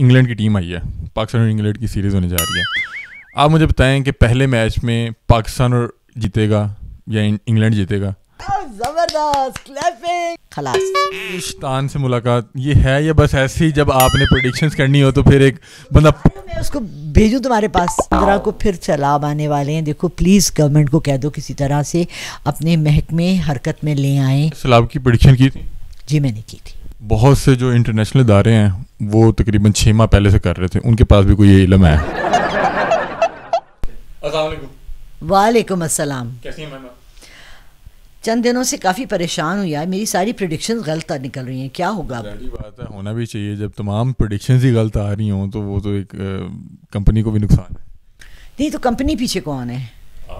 England की team आई है पाकिस्तान और इंग्लैंड की सीरीज़ होने जा रही है आप मुझे बताएं कि पहले मैच में पाकिस्तान और जीतेगा या इंग्लैंड जीतेगा जबरदस्त से मुलाकात ये है या बस ऐसे ही जब आपने प्रोडिक्शन करनी हो तो फिर एक बंदा उसको भेजू तुम्हारे पास तरह को फिर सैलाब आने वाले हैं देखो प्लीज़ गवर्नमेंट को कह दो किसी तरह से अपने महकमे हरकत में ले आए सैलाब की प्रोडिक्शन की थी जी मैंने की थी बहुत से जो इंटरनेशनल इदारे हैं वो तकरीबन छः माह पहले से कर रहे थे उनके पास भी कोई ये इलम है वालेकुम अस्सलाम चंद दिनों से काफ़ी परेशान हुई यार मेरी सारी प्रोडिक्शन गलत निकल रही हैं क्या होगा बात है होना भी चाहिए जब तमाम प्रोडिक्शन ही गलत आ रही हों तो वो तो एक कंपनी को भी नुकसान है नहीं तो कंपनी पीछे कौन है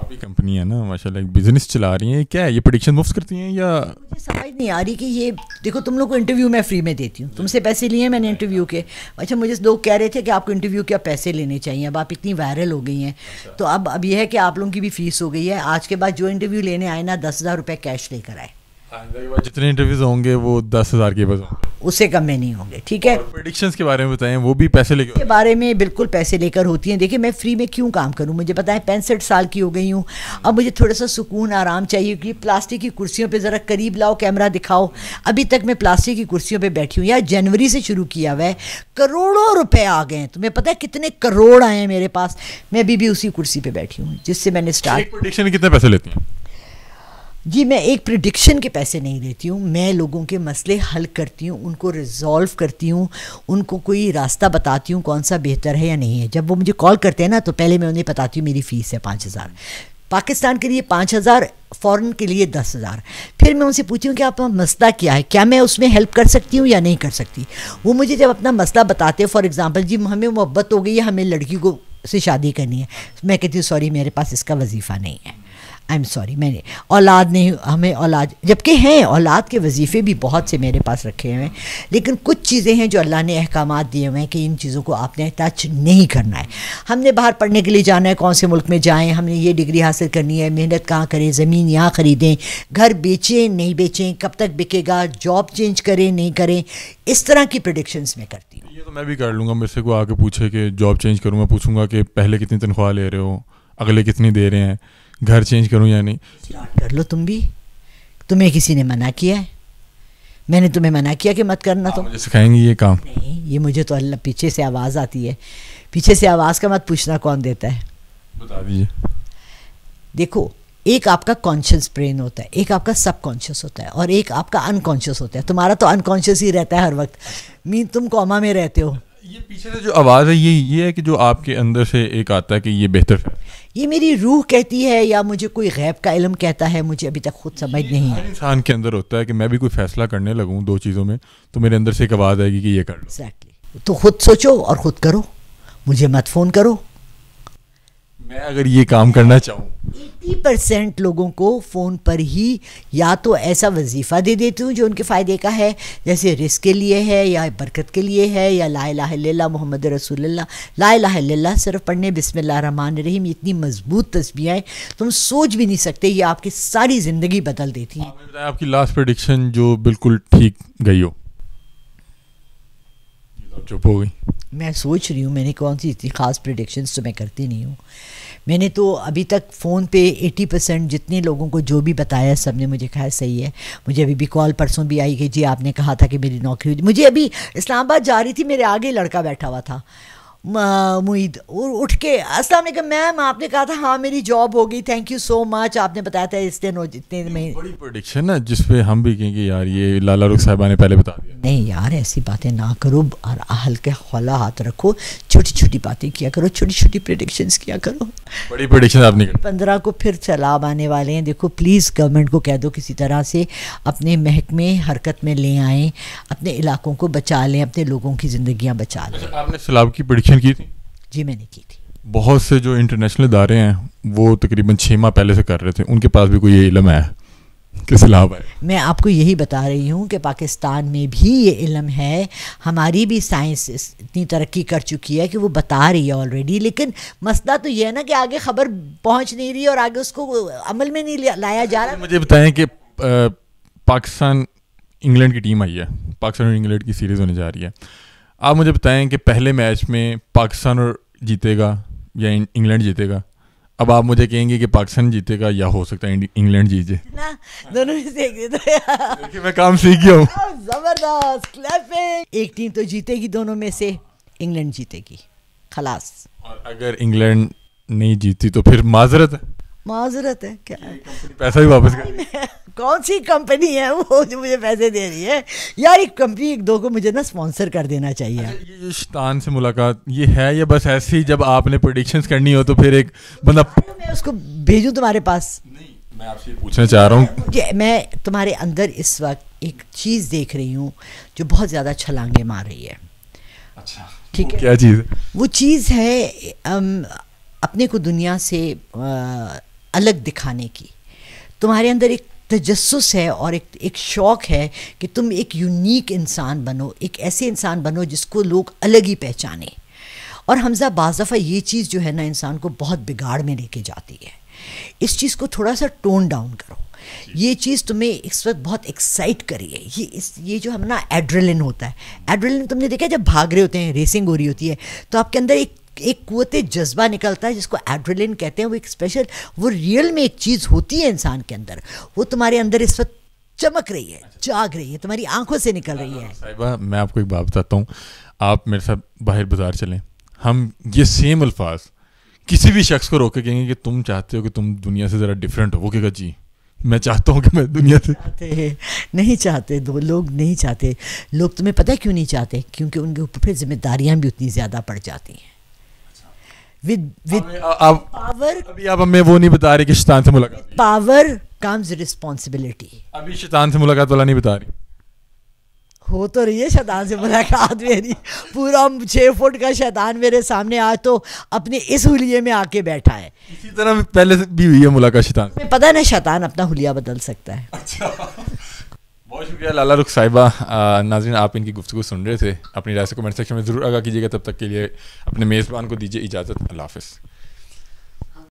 भी कंपनी है ना माशाल्लाह बिजनेस चला रही है क्या है ये प्रोडिक्शन मुफ्त करती हैं या मुझे समझ नहीं आ रही कि ये देखो तुम लोग को इंटरव्यू मैं फ्री में देती हूँ तुमसे पैसे लिए मैंने इंटरव्यू के अच्छा मुझे लोग कह रहे थे कि आपको इंटरव्यू के पैसे लेने चाहिए अब आप इतनी वायरल हो गई हैं अच्छा। तो अब अब यह है कि आप लोगों की भी फीस हो गई है आज के बाद जो इंटरव्यू लेने आए ना दस हज़ार रुपये कैश लेकर आए हाँ, जितने इंटरव्यूज होंगे वो दस हज़ार के बस उससे कम में नहीं होंगे ठीक है प्रोडिक्शंस के बारे में बताएं वो भी पैसे लेकर के बारे में बिल्कुल पैसे लेकर होती हैं देखिए मैं फ्री में क्यों काम करूं मुझे पता है पैंसठ साल की हो गई हूं अब मुझे थोड़ा सा सुकून आराम चाहिए कि प्लास्टिक की कुर्सियों पर ज़रा करीब लाओ कैमरा दिखाओ अभी तक मैं प्लास्टिक की कुर्सियों पर बैठी हूँ यार जनवरी से शुरू किया हुआ है करोड़ों रुपये आ गए हैं तुम्हें पता है कितने करोड़ आए हैं मेरे पास मैं अभी भी उसी कुर्सी पर बैठी हूँ जिससे मैंने स्टार्ट कितने पैसे लेती हूँ जी मैं एक प्रिडिक्शन के पैसे नहीं देती हूँ मैं लोगों के मसले हल करती हूँ उनको रिजॉल्व करती हूँ उनको कोई रास्ता बताती हूँ कौन सा बेहतर है या नहीं है जब वो मुझे कॉल करते हैं ना तो पहले मैं उन्हें बताती हूँ मेरी फ़ीस है पाँच हज़ार पाकिस्तान के लिए पाँच हज़ार फ़ॉरन के लिए दस हज़ार फिर मैं उनसे पूछती हूँ कि आपका मसला क्या है क्या मैं उसमें हेल्प कर सकती हूँ या नहीं कर सकती वो मुझे जब अपना मसला बताते हैं फॉर एग्ज़ाम्पल जी हमें मोहब्बत हो गई है हमें लड़की को से शादी करनी है मैं कहती हूँ सॉरी मेरे पास इसका वजीफ़ा नहीं है आई एम सॉरी मैंने औलाद नहीं हमें औलाद जबकि हैं औलाद के वजीफ़े भी बहुत से मेरे पास रखे हुए हैं लेकिन कुछ चीज़ें हैं जो अल्लाह ने अहकाम दिए हुए हैं कि इन चीज़ों को आपने टच नहीं करना है हमने बाहर पढ़ने के लिए जाना है कौन से मुल्क में जाएँ हमने ये डिग्री हासिल करनी है मेहनत कहाँ करें ज़मीन यहाँ ख़रीदें घर बेचें नहीं बेचें कब तक बिकेगा जॉब चेंज करें नहीं करें इस तरह की प्रडिक्शंस में करती हूँ ये तो मैं भी कर लूँगा मेरे से को आगे पूछे कि जॉब चेंज करूँगा पूछूँगा कि पहले कितनी तनख्वाह ले रहे हो अगले कितनी दे रहे हैं घर चेंज करूँ या नहीं कर लो तुम भी तुम्हें किसी ने मना किया है मैंने तुम्हें मना किया कि मत करना तो सिखाएंगे ये काम नहीं ये मुझे तो अल्लाह पीछे से आवाज़ आती है पीछे से आवाज़ का मत पूछना कौन देता है बता दीजिए देखो एक आपका कॉन्शियस ब्रेन होता है एक आपका सब कॉन्शियस होता है और एक आपका अनकॉन्शियस होता है तुम्हारा तो अनकॉन्शियस ही रहता है हर वक्त मीन तुम कॉमा में रहते हो पीछे से जो आवाज़ है ये ये है कि जो आपके अंदर से एक आता है कि ये बेहतर ये मेरी रूह कहती है या मुझे कोई गैब का इलम कहता है मुझे अभी तक खुद समझ नहीं है इंसान के अंदर होता है कि मैं भी कोई फैसला करने लगूँ दो चीज़ों में तो मेरे अंदर से एक आवाज़ आएगी कि ये कर लो exactly. तो खुद सोचो और खुद करो मुझे मत फ़ोन करो मैं अगर ये काम करना चाहूँ एटी परसेंट लोगों को फ़ोन पर ही या तो ऐसा वजीफ़ा दे देती हूँ जो उनके फ़ायदे का है जैसे रिस्क के लिए है या बरकत के लिए है या ला ला मोहम्मद रसूल ला ला सिर्फ पढ़ने बिसमान रहीम इतनी मजबूत तस्वीरें तुम सोच भी नहीं सकते ये आपकी सारी ज़िंदगी बदल देती हैं आपकी लास्ट प्रडिक्शन जो बिल्कुल ठीक गई हो चुप हो गई मैं सोच रही हूँ मैंने कौन सी इतनी ख़ास प्रडिक्शन तो मैं करती नहीं हूँ मैंने तो अभी तक फ़ोन पे 80 परसेंट जितने लोगों को जो भी बताया सब ने मुझे कहा सही है मुझे अभी भी कॉल परसों भी आई कि जी आपने कहा था कि मेरी नौकरी मुझे अभी इस्लामाबाद जा रही थी मेरे आगे लड़का बैठा हुआ था मुईद और उठ के असलम मैम आपने कहा था हाँ मेरी जॉब हो गई थैंक यू सो मच आपने बताया था इस दिन इतने महीने बड़ी प्रोडिक्शन है जिसपे हम भी कहेंगे यार ये लाला रुख साहबा ने पहले बता दिया नहीं यार ऐसी बातें ना करो और अहल के हौला हाथ रखो छोटी छोटी बातें किया करो छोटी छोटी प्रोडिक्शन किया करो बड़ी प्रोडिक्शन आपने पंद्रह को फिर सैलाब आने वाले हैं देखो प्लीज़ गवर्नमेंट को कह दो किसी तरह से अपने महकमे हरकत में ले आएँ अपने इलाकों को बचा लें अपने लोगों की ज़िंदियाँ बचा लें अच्छा, आपने सैलाब की प्रोडिक्शन सिलेक्शन की थी जी मैंने की थी बहुत से जो इंटरनेशनल इदारे हैं वो तकरीबन छः माह पहले से कर रहे थे उनके पास भी कोई ये इलम है किस लाभ है मैं आपको यही बता रही हूँ कि पाकिस्तान में भी ये इलम है हमारी भी साइंस इतनी तरक्की कर चुकी है कि वो बता रही है ऑलरेडी लेकिन मसला तो ये है ना कि आगे खबर पहुँच नहीं रही और आगे उसको अमल में नहीं लाया जा रहा मुझे बताएं कि पाकिस्तान इंग्लैंड की टीम आई है पाकिस्तान और इंग्लैंड की सीरीज़ होने जा रही है आप मुझे बताएं कि पहले मैच में पाकिस्तान और जीतेगा या इंग्लैंड जीतेगा अब आप मुझे कहेंगे कि पाकिस्तान जीतेगा या हो सकता है इंग्लैंड जीते दोनों में से एक मैं काम सीख गया हूँ जबरदस्त एक टीम तो जीतेगी दोनों में से इंग्लैंड जीतेगी खलास और अगर इंग्लैंड नहीं जीती तो फिर माजरत माजरत है क्या पैसा ही वापस कर कौन सी कंपनी है वो जो मुझे पैसे दे रही है यार एक कंपनी एक दो को मुझे ना स्पॉन्सर कर देना चाहिए अच्छा, ये शतान से मुलाकात ये है या बस ऐसे ही जब आपने प्रोडिक्शन करनी हो तो फिर एक बंदा मैं उसको भेजूँ तुम्हारे पास नहीं मैं आपसे पूछना चाह रहा हूँ मैं तुम्हारे अंदर इस वक्त एक चीज़ देख रही हूँ जो बहुत ज़्यादा छलांगे मार रही है अच्छा ठीक है क्या चीज़ वो चीज़ है अपने को दुनिया से अलग दिखाने की तुम्हारे अंदर एक तजस्स है और एक एक शौक़ है कि तुम एक यूनिक इंसान बनो एक ऐसे इंसान बनो जिसको लोग अलग ही पहचाने और हमज़ा बज़ दफ़ा ये चीज़ जो है ना इंसान को बहुत बिगाड़ में लेके जाती है इस चीज़ को थोड़ा सा टोन डाउन करो ये चीज़ तुम्हें इस वक्त बहुत एक्साइट करी है ये इस ये जो हम ना एड्रेलिन होता है एड्रेलिन तुमने देखा जब भाग रहे होते हैं रेसिंग हो रही होती है तो आपके अंदर एक एक कुत जज्बा निकलता है जिसको एड्रेलिन कहते हैं वो एक स्पेशल वो रियल में एक चीज़ होती है इंसान के अंदर वो तुम्हारे अंदर इस वक्त चमक रही है अच्छा। जाग रही है तुम्हारी आंखों से निकल रही है हाँ, हाँ, साहिबा मैं आपको एक बात बताता हूँ आप मेरे साथ बाहर बाजार चलें हम ये सेम अल्फाज किसी भी शख्स को रोक के कहेंगे कि तुम चाहते हो कि तुम दुनिया से ज़रा डिफरेंट हो वो कहेगा जी मैं चाहता हूँ कि मैं दुनिया से चाहते नहीं चाहते दो लोग नहीं चाहते लोग तुम्हें पता क्यों नहीं चाहते क्योंकि उनके ऊपर फिर जिम्मेदारियाँ भी उतनी ज़्यादा पड़ जाती हैं अभी हमें वो नहीं बता रही कि शैतान से मुलाकात पावर कम्स रिस्पॉन्सिबिलिटी अभी शैतान से मुलाकात वाला नहीं बता रही हो तो रही है शैतान से मुलाकात मेरी पूरा छः फुट का शैतान मेरे सामने आज तो अपने इस हुलिये में आके बैठा है इसी तरह पहले भी हुई है मुलाकात शैतान पता है ना शैतान अपना हुलिया बदल सकता है अच्छा बहुत शुक्रिया लाला रुख साहिबा नाजिन आप इनकी गुफ्तु सुन रहे थे अपनी राय से कमेंट सेक्शन में ज़रूर आगा कीजिएगा तब तक के लिए अपने मेज़बान को दीजिए इजाज़त अल्लाह हाफ़